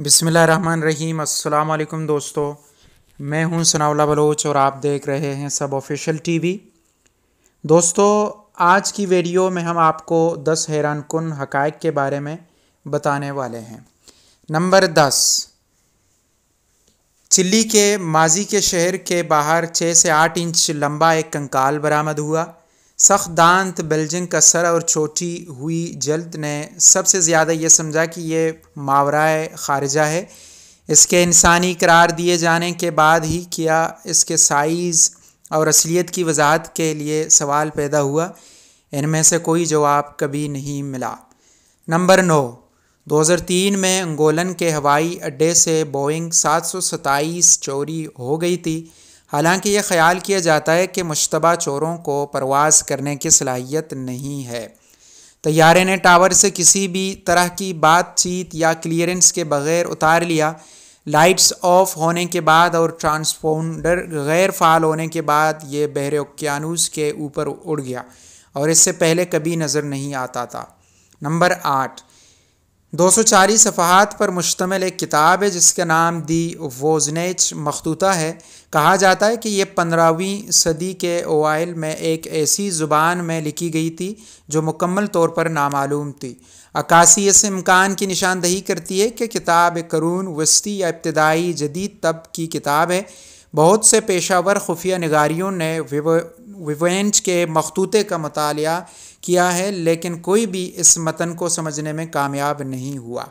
अस्सलाम वालेकुम दोस्तों मैं हूं सनावला बलोच और आप देख रहे हैं सब ऑफिशियल टीवी दोस्तों आज की वीडियो में हम आपको 10 हैरान कन हक़ के बारे में बताने वाले हैं नंबर 10 चिल्ली के माजी के शहर के बाहर 6 से 8 इंच लंबा एक कंकाल बरामद हुआ दांत बेल्जिंग का सर और छोटी हुई जल्द ने सबसे ज़्यादा ये समझा कि ये मावराए खारजा है इसके इंसानी करार दिए जाने के बाद ही किया इसके साइज़ और असलियत की वजाहत के लिए सवाल पैदा हुआ इनमें से कोई जवाब कभी नहीं मिला नंबर नौ 2003 में अंगोलन के हवाई अड्डे से बोइंग सात चोरी हो गई थी हालांकि ये ख्याल किया जाता है कि मुशतबा चोरों को परवाज करने की सलाहियत नहीं है तैयारे ने टावर से किसी भी तरह की बातचीत या क्लियरेंस के बगैर उतार लिया लाइट्स ऑफ होने के बाद और ट्रांसपोंडर गैर फाल होने के बाद ये बहरे ओक्यानूस के ऊपर उड़ गया और इससे पहले कभी नज़र नहीं आता था नंबर आठ दो सौ चालीस सफ़ात पर मुश्तमिल एक किताब है जिसका नाम दी वोजनेच मखतूता है कहा जाता है कि यह पंद्रहवीं सदी के ओवाइल में एक ऐसी ज़ुबान में लिखी गई थी जो मुकम्मल तौर पर नामालूम थी अक्सी इस इम्कान की निशानदही करती है कि किताब करून वस्ती या इब्तदाई जदीद तब की किताब है बहुत से पेशावर खुफिया नगारियों ने विवेंच के मखतूते का मताल किया है लेकिन कोई भी इस मतन को समझने में कामयाब नहीं हुआ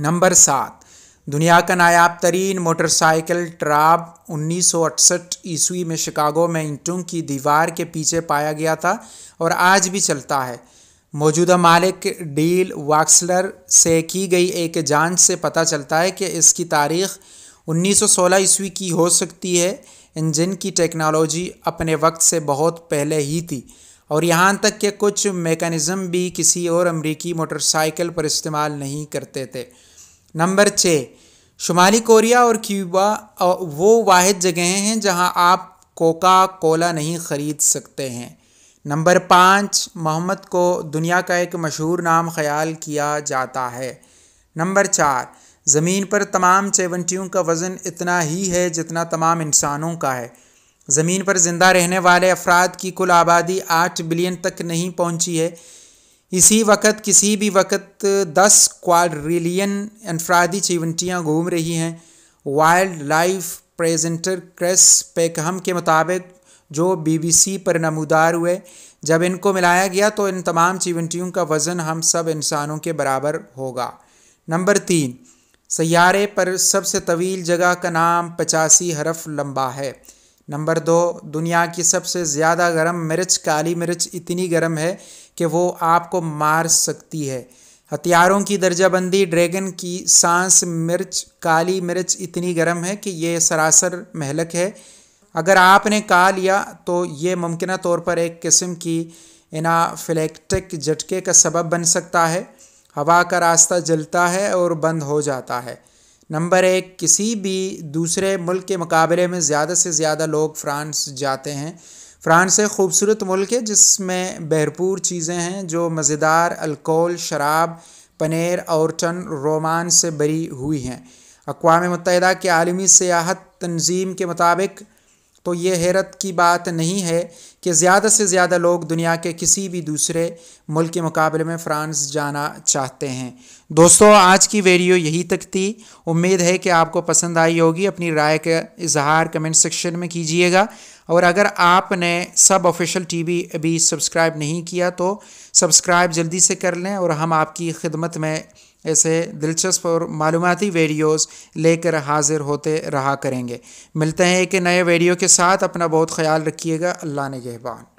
नंबर सात दुनिया का नायाब तरीन मोटरसाइकिल ट्राब 1968 ईस्वी में शिकागो में इंटुंग की दीवार के पीछे पाया गया था और आज भी चलता है मौजूदा मालिक डील वाक्सलर से की गई एक जांच से पता चलता है कि इसकी तारीख़ 1916 ईस्वी की हो सकती है इंजन की टेक्नोलॉजी अपने वक्त से बहुत पहले ही थी और यहाँ तक के कुछ मेकनिज़म भी किसी और अमरीकी मोटरसाइकिल पर इस्तेमाल नहीं करते थे नंबर छः शुमाली कोरिया और क्यूबा वो वाद जगहें हैं जहाँ आप कोका कोला नहीं ख़रीद सकते हैं नंबर पाँच मोहम्मद को दुनिया का एक मशहूर नाम ख्याल किया जाता है नंबर चार ज़मीन पर तमाम चेवंटियों का वज़न इतना ही है जितना तमाम इंसानों का है ज़मीन पर ज़िंदा रहने वाले अफराद की कुल आबादी आठ बिलियन तक नहीं पहुंची है इसी वक्त किसी भी वक्त दस क्वाड्रिलियन अनफरादी चीवंटियाँ घूम रही हैं wildlife presenter Chris Packham के मुताबिक जो बीबीसी पर नमदार हुए जब इनको मिलाया गया तो इन तमाम चीवंटियों का वज़न हम सब इंसानों के बराबर होगा नंबर तीन सैारे पर सबसे तवील जगह का नाम पचासी हरफ लंबा है नंबर दो दुनिया की सबसे ज़्यादा गर्म मिर्च काली मिर्च इतनी गर्म है कि वो आपको मार सकती है हथियारों की दर्जाबंदी ड्रैगन की सांस मिर्च काली मिर्च इतनी गर्म है कि ये सरासर महलक है अगर आपने का लिया तो ये मुमकिन तौर पर एक किस्म की इनाफिलेक्टिक झटके का सबब बन सकता है हवा का रास्ता जलता है और बंद हो जाता है नंबर एक किसी भी दूसरे मुल्क के मुकाबले में ज़्यादा से ज़्यादा लोग फ्रांस जाते हैं फ्रांस एक खूबसूरत मुल्क है जिसमें भरपूर चीज़ें हैं जो मज़ेदार अल्कोहल शराब पनीर और टन रोमान से भरी हुई हैं अकवा मुतहदा की आलमी सियाहत तंजीम के मुताबिक तो ये हैरत की बात नहीं है कि ज़्यादा से ज़्यादा लोग दुनिया के किसी भी दूसरे मुल्क के मुकाबले में फ़्रांस जाना चाहते हैं दोस्तों आज की वीडियो यही तक थी उम्मीद है कि आपको पसंद आई होगी अपनी राय का इजहार कमेंट सेक्शन में कीजिएगा और अगर आपने सब ऑफिशियल टीवी अभी सब्सक्राइब नहीं किया तो सब्सक्राइब जल्दी से कर लें और हम आपकी खिदमत में ऐसे दिलचस्प और मालूमती वीडियोस लेकर हाजिर होते रहा करेंगे मिलते हैं एक नए वीडियो के साथ अपना बहुत ख्याल रखिएगा अल्लाह ने गहबान